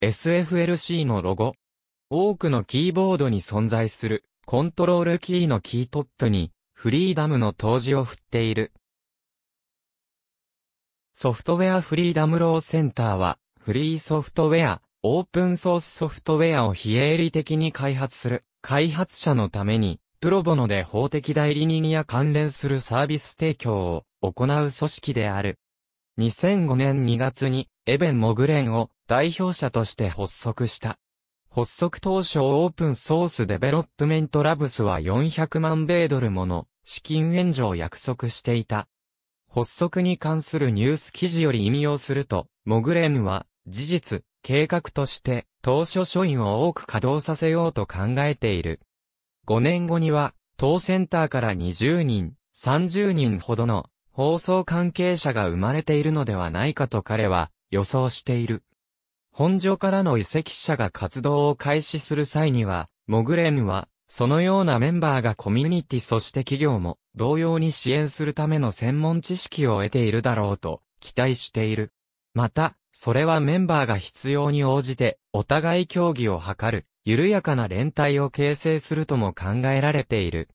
SFLC のロゴ。多くのキーボードに存在する、コントロールキーのキートップに、フリーダムの当時を振っている。ソフトウェアフリーダムローセンターは、フリーソフトウェア、オープンソースソフトウェアを非営利的に開発する、開発者のために、プロボノで法的代理人や関連するサービス提供を行う組織である。2005年2月に、エベン・モグレンを代表者として発足した。発足当初オープンソースデベロップメントラブスは400万米ドルもの資金援助を約束していた。発足に関するニュース記事より引用すると、モグレンは事実、計画として当初書院を多く稼働させようと考えている。5年後には、当センターから20人、30人ほどの放送関係者が生まれているのではないかと彼は予想している。本所からの移籍者が活動を開始する際には、モグレンは、そのようなメンバーがコミュニティそして企業も同様に支援するための専門知識を得ているだろうと期待している。また、それはメンバーが必要に応じてお互い協議を図る緩やかな連帯を形成するとも考えられている。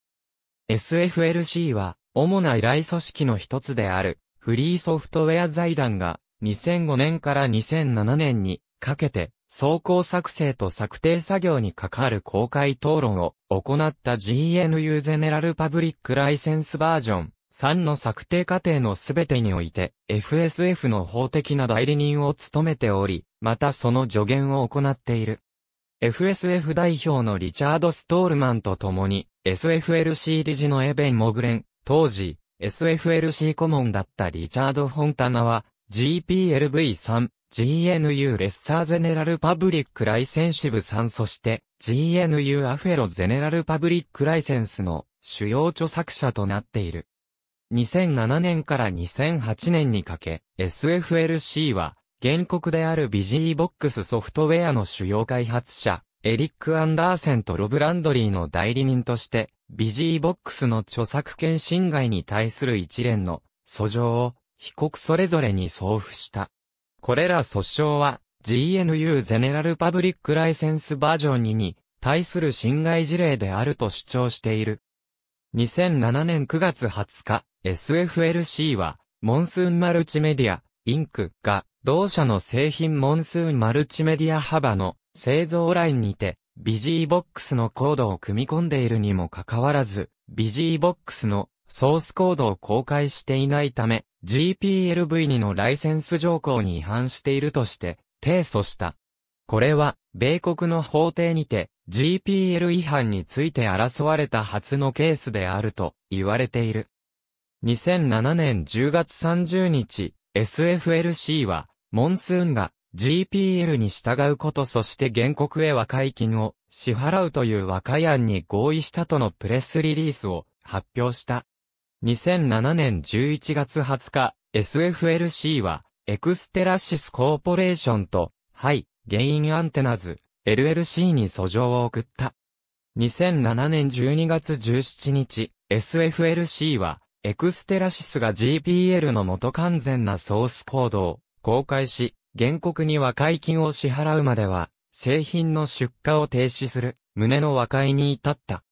SFLC は主な依頼組織の一つである、フリーソフトウェア財団が、2005年から2007年にかけて、走行作成と策定作業に関わる公開討論を行った GNU ゼネラルパブリックライセンスバージョン3の策定過程のすべてにおいて FSF の法的な代理人を務めており、またその助言を行っている。FSF 代表のリチャード・ストールマンと共に SFLC 理事のエベン・モグレン、当時、SFLC 顧問だったリチャード・フォンタナは、GPLV3、GNU レッサーゼネラルパブリックライセンシブ3そして GNU アフェロゼネラルパブリックライセンスの主要著作者となっている。2007年から2008年にかけ SFLC は原告であるビジーボックスソフトウェアの主要開発者エリック・アンダーセンとロブ・ランドリーの代理人としてビジーボックスの著作権侵害に対する一連の訴状を被告それぞれに送付した。これら訴訟は GNU ゼネラルパブリックライセンスバージョン2に対する侵害事例であると主張している。2007年9月20日、SFLC は、モンスーンマルチメディア、インクが、同社の製品モンスーンマルチメディア幅の製造ラインにて、ビジーボックスのコードを組み込んでいるにもかかわらず、ビジーボックスのソースコードを公開していないため、GPLv2 のライセンス条項に違反しているとして、提訴した。これは、米国の法廷にて、GPL 違反について争われた初のケースであると言われている。2007年10月30日、SFLC は、モンスーンが GPL に従うことそして原告へ和解金を支払うという和解案に合意したとのプレスリリースを発表した。2007年11月20日、SFLC は、エクステラシスコーポレーションと、ハイ、ゲインアンテナズ、LLC に訴状を送った。2007年12月17日、SFLC は、エクステラシスが GPL の元完全なソースコードを公開し、原告に和解金を支払うまでは、製品の出荷を停止する、旨の和解に至った。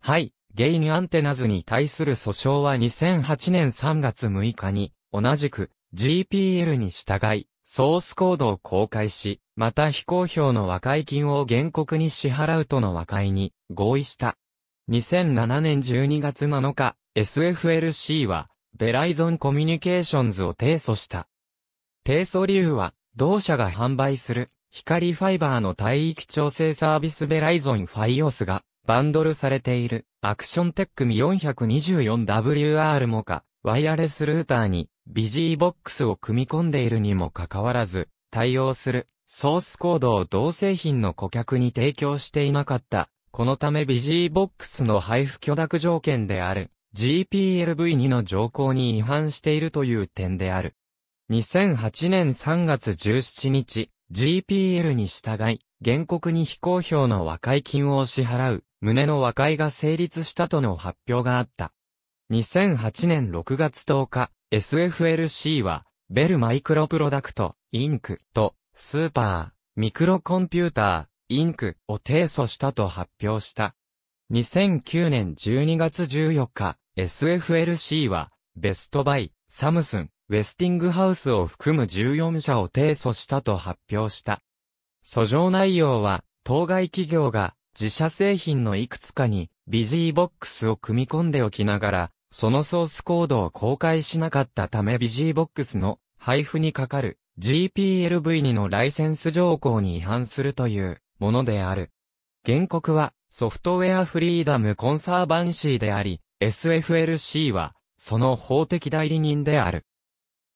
はい、ゲインアンテナズに対する訴訟は2008年3月6日に、同じく GPL に従い、ソースコードを公開し、また非公表の和解金を原告に支払うとの和解に合意した。2007年12月7日、SFLC は、ベライゾンコミュニケーションズを提訴した。提訴理由は、同社が販売する、光ファイバーの帯域調整サービスベライゾンファイオスが、バンドルされている、アクションテックミ 424WR もか、ワイヤレスルーターに、ビジーボックスを組み込んでいるにもかかわらず、対応する、ソースコードを同製品の顧客に提供していなかった。このためビジーボックスの配布許諾条件である、GPLV2 の条項に違反しているという点である。2008年3月17日、GPL に従い、原告に非公表の和解金を支払う、旨の和解が成立したとの発表があった。2008年6月10日、SFLC は、ベルマイクロプロダクト、インクと、スーパー、ミクロコンピューター、インクを提訴したと発表した。2009年12月14日、SFLC は、ベストバイ、サムスン、ウェスティングハウスを含む14社を提訴したと発表した。訴状内容は、当該企業が自社製品のいくつかにビジーボックスを組み込んでおきながら、そのソースコードを公開しなかったためビジーボックスの配布にかかる GPLV2 のライセンス条項に違反するというものである。原告はソフトウェアフリーダムコンサーバンシーであり、SFLC はその法的代理人である。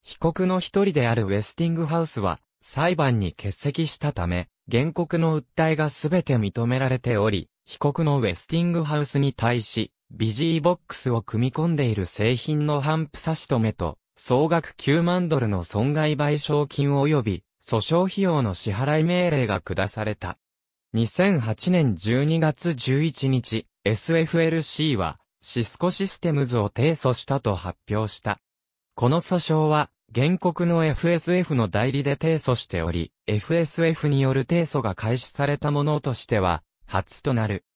被告の一人であるウェスティングハウスは、裁判に欠席したため、原告の訴えがすべて認められており、被告のウェスティングハウスに対し、ビジーボックスを組み込んでいる製品の反布差し止めと、総額9万ドルの損害賠償金及び、訴訟費用の支払い命令が下された。2008年12月11日、SFLC は、シスコシステムズを提訴したと発表した。この訴訟は、原告の FSF の代理で提訴しており、FSF による提訴が開始されたものとしては、初となる。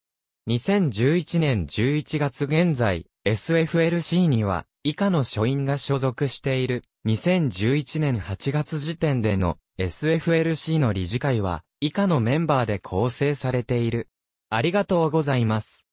2011年11月現在、SFLC には、以下の書院が所属している、2011年8月時点での SFLC の理事会は、以下のメンバーで構成されている。ありがとうございます。